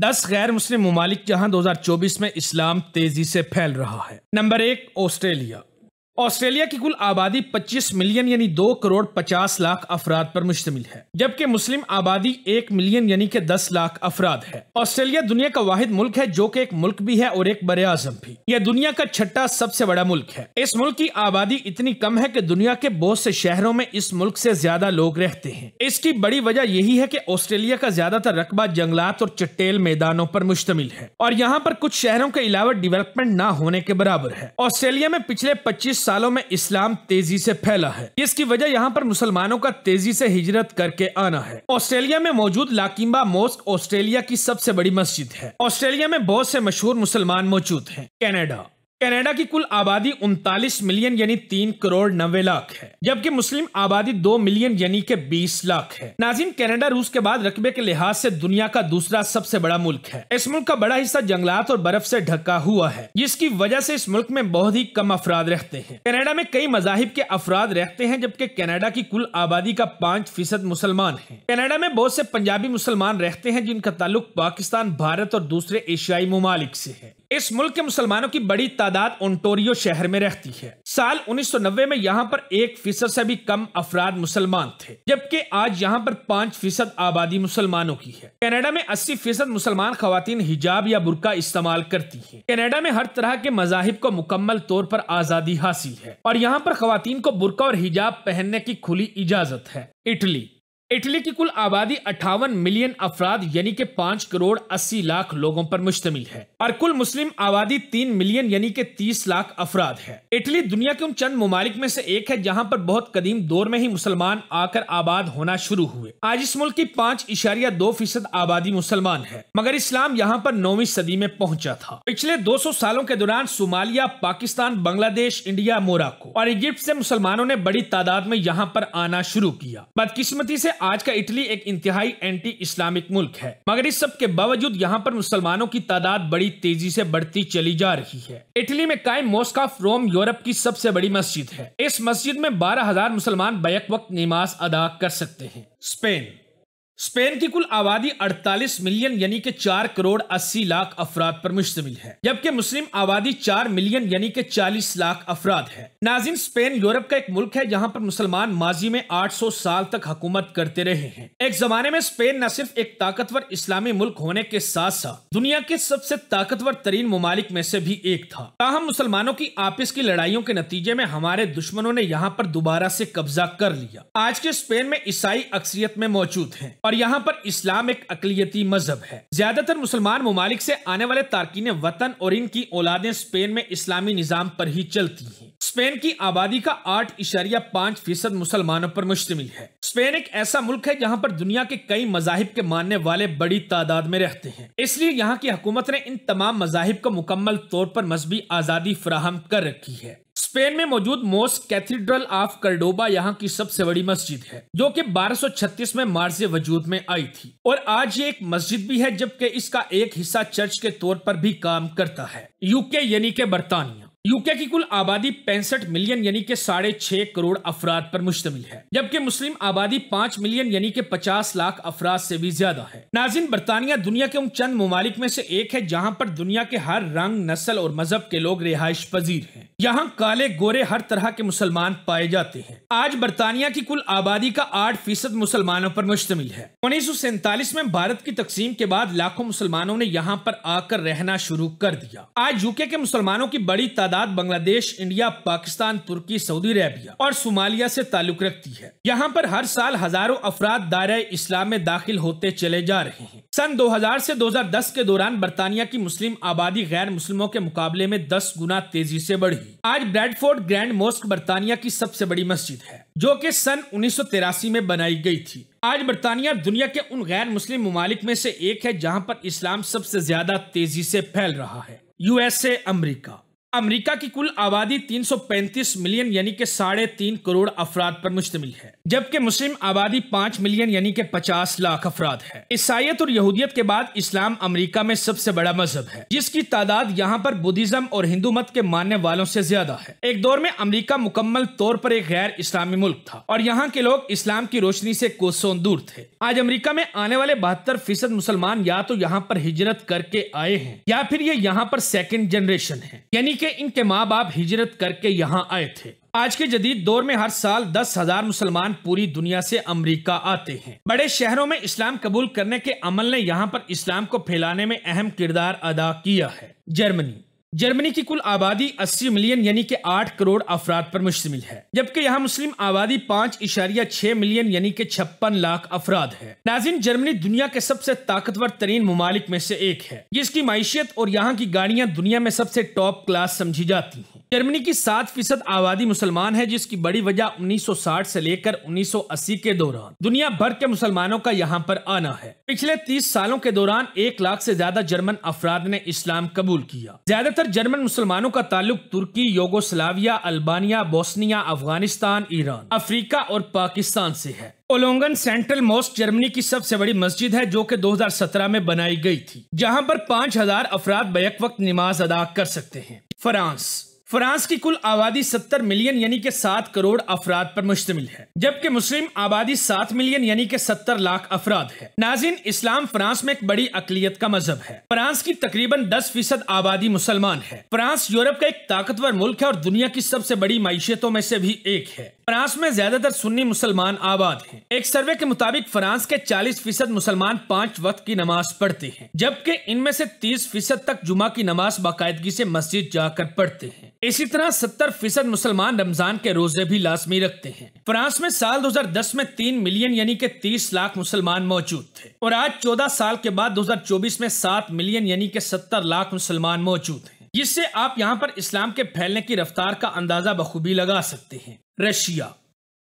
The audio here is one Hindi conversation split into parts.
दस गैर मुस्लिम ममालिक जहां 2024 में इस्लाम तेजी से फैल रहा है नंबर एक ऑस्ट्रेलिया ऑस्ट्रेलिया की कुल आबादी 25 मिलियन यानी 2 करोड़ 50 लाख अफराद पर मुश्तमिल है जबकि मुस्लिम आबादी 1 मिलियन यानी के 10 लाख अफराद है ऑस्ट्रेलिया दुनिया का वाहिद मुल्क है जो कि एक मुल्क भी है और एक बर आजम भी यह दुनिया का छठा सबसे बड़ा मुल्क है इस मुल्क की आबादी इतनी कम है की दुनिया के बहुत से शहरों में इस मुल्क ऐसी ज्यादा लोग रहते हैं इसकी बड़ी वजह यही है की ऑस्ट्रेलिया का ज्यादातर रकबा जंगलात और चट्टेल मैदानों पर मुश्तमिल है और यहाँ पर कुछ शहरों के अलावा डिवेलपमेंट न होने के बराबर है ऑस्ट्रेलिया में पिछले पच्चीस सालों में इस्लाम तेजी से फैला है इसकी वजह यहाँ पर मुसलमानों का तेजी से हिजरत करके आना है ऑस्ट्रेलिया में मौजूद लाकिम्बा मोस्क ऑस्ट्रेलिया की सबसे बड़ी मस्जिद है ऑस्ट्रेलिया में बहुत से मशहूर मुसलमान मौजूद हैं कनाडा कनाडा की कुल आबादी उनतालीस मिलियन यानी तीन करोड़ नब्बे लाख है जबकि मुस्लिम आबादी दो मिलियन यानी के बीस लाख है नाजिम कनाडा रूस के बाद रकबे के लिहाज से दुनिया का दूसरा सबसे बड़ा मुल्क है इस मुल्क का बड़ा हिस्सा जंगलात और बर्फ से ढका हुआ है जिसकी वजह से इस मुल्क में बहुत ही कम अफराद रहते हैं कनाडा में कई मजाहिब के अफराद रहते हैं जबकि कनाडा की कुल आबादी का पाँच फीसद मुसलमान है कनाडा में बहुत से पंजाबी मुसलमान रहते हैं जिनका ताल्लुक पाकिस्तान भारत और दूसरे एशियाई ममालिक से है इस मुल्क के मुसलमानों की बड़ी तादाद ओंटोरियो शहर में रहती है साल 1990 में यहाँ पर एक फीसद से भी कम अफराद मुसलमान थे जबकि आज यहाँ पर पाँच फीसद आबादी मुसलमानों की है कनाडा में अस्सी फीसद मुसलमान खातन हिजाब या बुरका इस्तेमाल करती है कनाडा में हर तरह के मजाहिब को मुकम्मल तौर पर आज़ादी हासिल है और यहाँ पर खातन को बुरका और हिजाब पहनने की खुली इजाजत है इटली इटली की कुल आबादी अट्ठावन मिलियन अफराद यानी के पांच करोड़ अस्सी लाख लोगों पर मुश्तमिल है और कुल मुस्लिम आबादी तीन मिलियन यानी के तीस लाख अफराद है इटली दुनिया के उन चंद ममालिक में से एक है जहां पर बहुत कदीम दौर में ही मुसलमान आकर आबाद होना शुरू हुए आज इस मुल्क की पाँच इशारिया दो फीसद आबादी मुसलमान है मगर इस्लाम यहाँ पर नौवीं सदी में पहुँचा था पिछले दो सौ सालों के दौरान Somalia Pakistan Bangladesh India Morocco और इजिप्ट ऐसी मुसलमानों ने बड़ी तादाद में यहाँ पर आना शुरू किया बदकिस्मती ऐसी आज का इटली एक इंतहाई एंटी इस्लामिक मुल्क है मगर इस सब के बावजूद यहाँ पर मुसलमानों की तादाद बड़ी तेजी से बढ़ती चली जा रही है इटली में कायम मोस्क ऑफ रोम यूरोप की सबसे बड़ी मस्जिद है इस मस्जिद में बारह हजार मुसलमान बैक वक्त नमाज अदा कर सकते हैं स्पेन स्पेन की कुल आबादी 48 मिलियन यानी के 4 करोड़ 80 लाख अफराद पर मुश्तमिल है जबकि मुस्लिम आबादी 4 मिलियन यानी के 40 लाख अफराद है नाजिन स्पेन यूरोप का एक मुल्क है जहां पर मुसलमान माजी में 800 साल तक हुकूमत करते रहे हैं एक जमाने में स्पेन न सिर्फ एक ताकतवर इस्लामी मुल्क होने के साथ साथ दुनिया के सबसे ताकतवर तरीन ममालिक में से भी एक था ताहम मुसलमानों की आपस की लड़ाइयों के नतीजे में हमारे दुश्मनों ने यहाँ पर दोबारा ऐसी कब्जा कर लिया आज के स्पेन में ईसाई अक्सरियत में मौजूद है और यहाँ पर इस्लाम एक अकलीती मजहब है ज्यादातर मुसलमान ममालिक से आने वाले तारकिन वतन और इनकी औलादे स्पेन में इस्लामी निजाम पर ही चलती है स्पेन की आबादी का आठ इशारिया पाँच फीसद मुसलमानों पर मुश्तमिल है स्पेन एक ऐसा मुल्क है जहाँ पर दुनिया के कई मजाहिब के मानने वाले बड़ी तादाद में रहते हैं इसलिए यहाँ की हुकूमत ने इन तमाम मजाहिब को मुकम्मल तौर पर मजहबी आजादी फ्राहम कर रखी है स्पेन में मौजूद मोस कैथीड्रल ऑफ कर्डोबा यहाँ की सबसे बड़ी मस्जिद है जो कि 1236 में मार्ज वजूद में आई थी और आज ये एक मस्जिद भी है जबकि इसका एक हिस्सा चर्च के तौर पर भी काम करता है यूके यानी के बरतानिया यूके की कुल आबादी पैंसठ मिलियन यानी के साढ़े छह करोड़ अफराद पर मुश्तमिल है जबकि मुस्लिम आबादी पांच मिलियन यानी के पचास लाख अफराद से भी ज्यादा है नाजिन बरतानिया दुनिया के उन चंद ममालिक में से एक है जहाँ पर दुनिया के हर रंग नस्ल और मजहब के लोग रिहाइश पजीर है यहाँ काले गोरे हर तरह के मुसलमान पाए जाते हैं आज बरतानिया की कुल आबादी का आठ फीसद मुसलमानों पर मुश्तमिल है उन्नीस में भारत की तकसीम के बाद लाखों मुसलमानों ने यहाँ पर आकर रहना शुरू कर दिया आज यूके के मुसलमानों की बड़ी तादाद तादाद बांग्लादेश इंडिया पाकिस्तान तुर्की सऊदी अरेबिया और सोमालिया से ताल्लुक रखती है यहाँ पर हर साल हजारों अफराद दायरा इस्लाम में दाखिल होते चले जा रहे हैं सन 2000 से 2010 के दौरान बरतानिया की मुस्लिम आबादी गैर मुस्लिमों के मुकाबले में 10 गुना तेजी से बढ़ी आज ब्रैडफोर्ड ग्रैंड मोस्क बरतानिया की सबसे बड़ी मस्जिद है जो कि सन उन्नीस में बनाई गई थी आज बरतानिया दुनिया के उन गैर मुस्लिम ममालिक में से एक है जहां पर इस्लाम सबसे ज्यादा तेजी से फैल रहा है यूएसए अमेरिका अमेरिका की कुल आबादी 335 मिलियन यानी के साढ़े तीन करोड़ अफराद पर मुश्तमिल है जबकि मुस्लिम आबादी 5 मिलियन यानी के 50 लाख अफराद है ईसाइत और यहूदियत के बाद इस्लाम अमेरिका में सबसे बड़ा मजहब है जिसकी तादाद यहाँ पर बुद्धिज्म और हिंदू मत के मानने वालों से ज्यादा है एक दौर में अमरीका मुकम्मल तौर पर एक गैर इस्लामी मुल्क था और यहाँ के लोग इस्लाम की रोशनी से कोसों दूर थे आज अमरीका में आने वाले बहत्तर फीसद मुसलमान या तो यहाँ पर हिजरत करके आए हैं या फिर ये यहाँ पर सेकेंड जनरेशन है यानी के इनके माँ बाप हिजरत करके यहाँ आए थे आज के जदीद दौर में हर साल दस हजार मुसलमान पूरी दुनिया से अमेरिका आते हैं बड़े शहरों में इस्लाम कबूल करने के अमल ने यहाँ पर इस्लाम को फैलाने में अहम किरदार अदा किया है जर्मनी जर्मनी की कुल आबादी 80 मिलियन यानी कि 8 करोड़ अफराद पर मुश्तमिल है जबकि यहाँ मुस्लिम आबादी पाँच इशारिया छह मिलियन यानी कि छप्पन लाख अफराद है नाजिन जर्मनी दुनिया के सबसे ताकतवर तरीन ममालिक में से एक है जिसकी मैशियत और यहाँ की गाड़ियाँ दुनिया में सबसे टॉप क्लास समझी जाती है जर्मनी की सात फीसद आबादी मुसलमान है जिसकी बड़ी वजह 1960 से लेकर 1980 के दौरान दुनिया भर के मुसलमानों का यहाँ पर आना है पिछले 30 सालों के दौरान एक लाख से ज्यादा जर्मन अफराद ने इस्लाम कबूल किया ज्यादातर जर्मन मुसलमानों का ताल्लुक तुर्की Yugoslavia Albania Bosnia Afghanistan Iran Africa और पाकिस्तान से है ओलोंगन सेंट्रल मोस्ट जर्मनी की सबसे बड़ी मस्जिद है जो कि 2017 में बनाई गई थी जहां पर 5000 अफराद बैक वक्त नमाज अदा कर सकते हैं फ्रांस फ्रांस की कुल आबादी 70 मिलियन यानी के 7 करोड़ अफराद पर मुश्तमिल है जबकि मुस्लिम आबादी 7 मिलियन यानी के 70 लाख अफराद है नाजिन इस्लाम फ्रांस में एक बड़ी अकलियत का मजहब है फ्रांस की तकरीबन 10 फीसद आबादी मुसलमान है फ्रांस यूरोप का एक ताकतवर मुल्क है और दुनिया की सबसे बड़ी मीशतों में से भी एक है फ्रांस में ज्यादातर सुन्नी मुसलमान आबाद हैं। एक सर्वे के मुताबिक फ्रांस के 40 फीसद मुसलमान पांच वक्त की नमाज पढ़ते हैं जबकि इनमें से 30 फीसद तक जुमा की नमाज बाकायदगी से मस्जिद जाकर पढ़ते हैं इसी तरह 70 फीसद मुसलमान रमजान के रोजे भी लाजमी रखते हैं फ्रांस में साल 2010 में तीन मिलियन यानी के 30 लाख मुसलमान मौजूद थे और आज 14 साल के बाद 2024 में 7 मिलियन यानी के 70 लाख मुसलमान मौजूद हैं हैं जिससे आप यहाँ पर इस्लाम के फैलने की रफ्तार का अंदाजा बखूबी लगा सकते हैं रशिया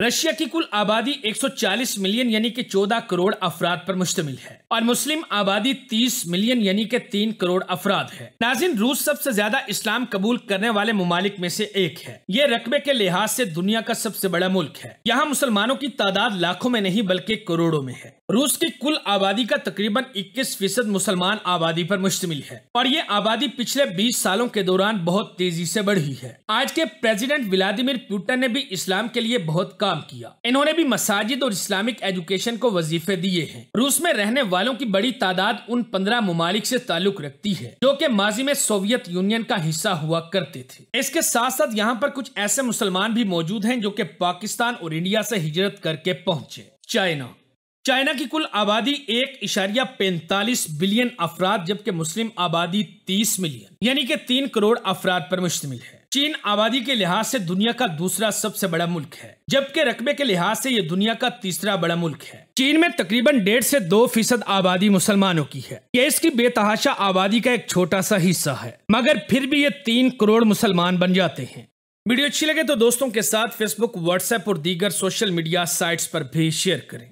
रशिया की कुल आबादी 140 मिलियन यानी कि 14 करोड़ अफराद पर मुश्तमिल है और मुस्लिम आबादी 30 मिलियन यानी के 3 करोड़ अफराद है नाजिन रूस सबसे ज्यादा इस्लाम कबूल करने वाले ममालिक में से एक है ये रकबे के लिहाज से दुनिया का सबसे बड़ा मुल्क है यहाँ मुसलमानों की तादाद लाखों में नहीं बल्कि करोड़ों में है रूस की कुल आबादी का तकरीबन 21 फीसद मुसलमान आबादी पर मुश्तमिल है और ये आबादी पिछले 20 सालों के दौरान बहुत तेजी से बढ़ी है आज के प्रेसिडेंट व्लादिमिर पुतिन ने भी इस्लाम के लिए बहुत काम किया इन्होंने भी मसाजिद और इस्लामिक एजुकेशन को वजीफे दिए हैं रूस में रहने वालों की बड़ी तादाद उन पंद्रह ममालिक ऐसी ताल्लुक रखती है जो की माजी में सोवियत यूनियन का हिस्सा हुआ करते थे इसके साथ साथ यहाँ पर कुछ ऐसे मुसलमान भी मौजूद है जो की पाकिस्तान और इंडिया ऐसी हिजरत करके पहुँचे चाइना चाइना की कुल आबादी एक इशारिया पैंतालीस बिलियन अफराद जबकि मुस्लिम आबादी तीस मिलियन यानी कि तीन करोड़ अफराद पर मुश्तमिल है चीन आबादी के लिहाज से दुनिया का दूसरा सबसे बड़ा मुल्क है जबकि रकबे के लिहाज से ये दुनिया का तीसरा बड़ा मुल्क है चीन में तकरीबन डेढ़ से दो फीसद आबादी मुसलमानों की है यह इसकी बेतहाशा आबादी का एक छोटा सा हिस्सा है मगर फिर भी ये तीन करोड़ मुसलमान बन जाते हैं वीडियो अच्छी लगे तो दोस्तों के साथ फेसबुक व्हाट्सएप और दीगर सोशल मीडिया साइट्स पर भी शेयर करें